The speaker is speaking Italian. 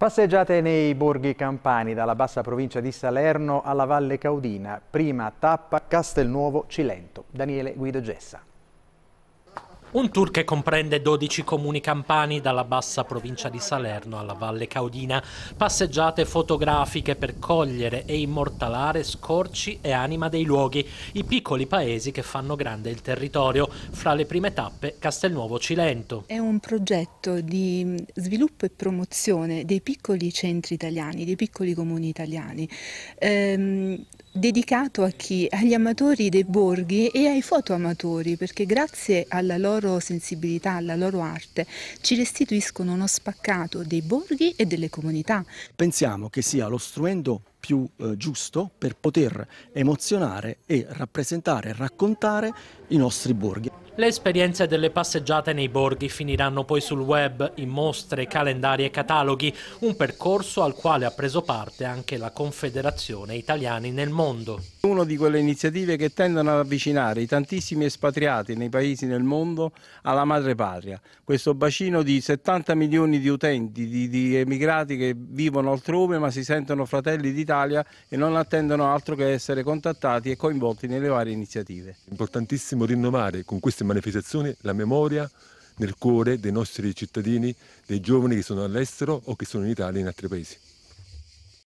Passeggiate nei borghi campani, dalla bassa provincia di Salerno alla Valle Caudina, prima tappa Castelnuovo Cilento. Daniele Guido Gessa. Un tour che comprende 12 comuni campani dalla bassa provincia di Salerno alla Valle Caudina, passeggiate fotografiche per cogliere e immortalare scorci e anima dei luoghi, i piccoli paesi che fanno grande il territorio, fra le prime tappe Castelnuovo Cilento. È un progetto di sviluppo e promozione dei piccoli centri italiani, dei piccoli comuni italiani. Ehm, dedicato a chi? Agli amatori dei borghi e ai fotoamatori, perché grazie alla loro sensibilità, alla loro arte, ci restituiscono uno spaccato dei borghi e delle comunità. Pensiamo che sia lo strumento più eh, giusto per poter emozionare e rappresentare e raccontare i nostri borghi. Le esperienze delle passeggiate nei borghi finiranno poi sul web, in mostre, calendari e cataloghi, un percorso al quale ha preso parte anche la Confederazione Italiani nel Mondo. Una di quelle iniziative che tendono ad avvicinare i tantissimi espatriati nei paesi nel mondo alla madre patria, questo bacino di 70 milioni di utenti, di, di emigrati che vivono altrove ma si sentono fratelli d'Italia e non attendono altro che essere contattati e coinvolti nelle varie iniziative. È importantissimo rinnovare con queste manifestazioni la memoria nel cuore dei nostri cittadini, dei giovani che sono all'estero o che sono in Italia e in altri paesi.